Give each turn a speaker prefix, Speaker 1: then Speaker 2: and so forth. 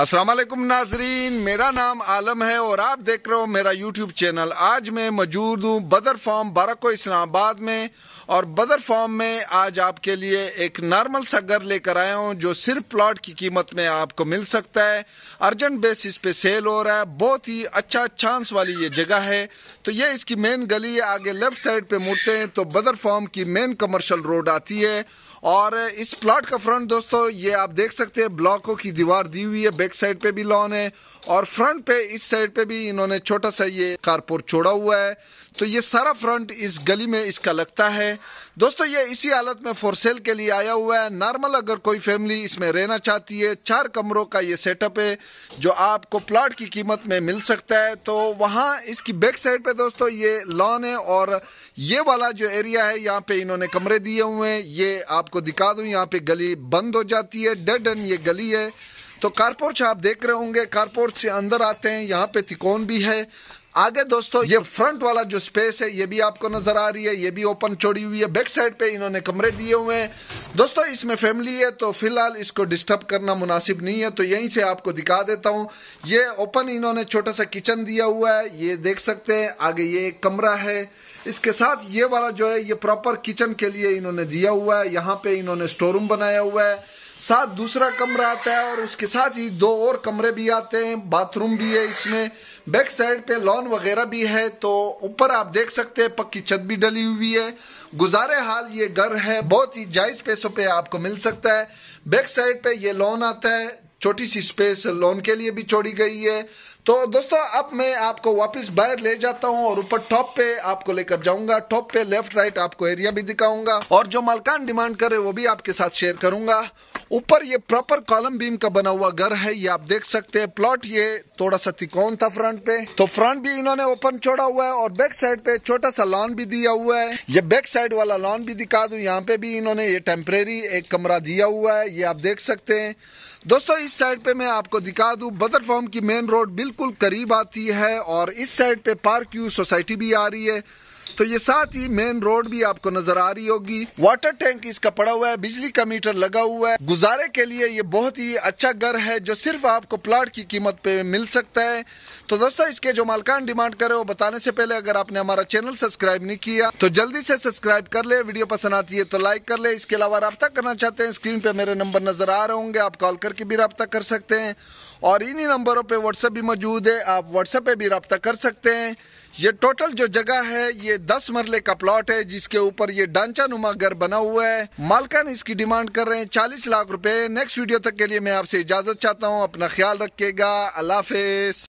Speaker 1: असलम नाजरीन मेरा नाम आलम है और आप देख रहे हो मेरा यूट्यूब चैनल आज मैं मौजूद हूँ बदर फार्म बारको इस्लामाबाद में और बदर फार्म में आज आपके लिए एक नॉर्मल सा घर लेकर आया हूँ जो सिर्फ प्लॉट की कीमत में आपको मिल सकता है अर्जेंट बेसिस पे सेल हो रहा है बहुत ही अच्छा चांस वाली ये जगह है तो ये इसकी मेन गली है आगे लेफ्ट साइड पे मुड़ते हैं तो बदर फार्म की मेन कमर्शल रोड आती है और इस प्लॉट का फ्रंट दोस्तों ये आप देख सकते हैं ब्लॉकों की दीवार दी हुई है बैक साइड पे भी लॉन है और फ्रंट पे इस साइड पे भी इन्होंने छोटा सा ये कारपोर छोड़ा हुआ है तो ये सारा फ्रंट इस गली में इसका लगता है दोस्तों ये इसी हालत में फॉर सेल के लिए आया हुआ है नॉर्मल अगर कोई फैमिली इसमें रहना चाहती है चार कमरों का ये सेटअप है जो आपको प्लाट की कीमत में मिल सकता है तो वहाँ इसकी बैक साइड पे दोस्तों ये लॉन है और ये वाला जो एरिया है यहाँ पे इन्होंने कमरे दिए हुए हैं ये आपको दिखा दूँ यहाँ पे गली बंद हो जाती है डेड एंड ये गली है तो कारपोर्च आप देख रहे होंगे कारपोर्च से अंदर आते हैं यहाँ पे तिकोन भी है आगे दोस्तों ये फ्रंट वाला जो स्पेस है ये भी आपको नजर आ रही है ये भी ओपन छोड़ी हुई है बैक साइड पे इन्होंने कमरे दिए हुए हैं दोस्तों इसमें फैमिली है तो फिलहाल इसको डिस्टर्ब करना मुनासिब नहीं है तो यहीं से आपको दिखा देता हूँ ये ओपन इन्होंने छोटा सा किचन दिया हुआ है ये देख सकते हैं आगे ये एक कमरा है इसके साथ ये वाला जो है ये प्रॉपर किचन के लिए इन्होंने दिया हुआ है यहाँ पे इन्होंने स्टोर रूम बनाया हुआ है साथ दूसरा कमरा आता है और उसके साथ ही दो और कमरे भी आते हैं बाथरूम भी है इसमें बैक साइड पे लॉन वगैरह भी है तो ऊपर आप देख सकते हैं पक्की छत भी डली हुई है गुजारे हाल ये घर है बहुत ही जायज पैसों पे आपको मिल सकता है बैक साइड पे ये लॉन आता है छोटी सी स्पेस लॉन के लिए भी छोड़ी गई है तो दोस्तों अब मैं आपको वापस बाहर ले जाता हूँ और ऊपर टॉप पे आपको लेकर जाऊंगा टॉप पे लेफ्ट राइट आपको एरिया भी दिखाऊंगा और जो मालकान डिमांड करे वो भी आपके साथ शेयर करूंगा ऊपर ये प्रॉपर कॉलम बीम का बना हुआ घर है ये आप देख सकते हैं प्लॉट ये थोड़ा सा तिकोन था फ्रंट पे तो फ्रंट भी इन्होंने ओपन छोड़ा हुआ है और बैक साइड पे छोटा सा लॉन भी दिया हुआ है ये बैक साइड वाला लॉन भी दिखा दू यहाँ पे भी इन्होंने ये टेम्परेरी एक कमरा दिया हुआ है ये आप देख सकते हैं दोस्तों इस साइड पे मैं आपको दिखा दूं बदर फॉर्म की मेन रोड बिल्कुल करीब आती है और इस साइड पे पार्क यू सोसाइटी भी आ रही है तो ये साथ ही मेन रोड भी आपको नजर आ रही होगी वाटर टैंक इसका पड़ा हुआ है बिजली का मीटर लगा हुआ है गुजारे के लिए ये बहुत ही अच्छा घर है जो सिर्फ आपको प्लाट की कीमत पे मिल सकता है तो दोस्तों इसके जो मालकान डिमांड करे वो बताने से पहले अगर आपने हमारा चैनल सब्सक्राइब नहीं किया तो जल्दी से सब्सक्राइब कर ले वीडियो पसंद आती है तो लाइक कर ले इसके अलावा रब्ता करना चाहते हैं स्क्रीन पे मेरे नंबर नजर आ रहे होंगे आप कॉल करके भी रब्ता कर सकते हैं और इन्हीं नंबरों पे व्हाट्सएप भी मौजूद है आप व्हाट्सएप पे भी रबता कर सकते हैं ये टोटल जो जगह है ये दस मरले का प्लॉट है जिसके ऊपर ये डांचा नुमा घर बना हुआ है मालकान इसकी डिमांड कर रहे हैं चालीस लाख रुपए नेक्स्ट वीडियो तक के लिए मैं आपसे इजाजत चाहता हूँ अपना ख्याल रखेगा अल्लाह हाफिज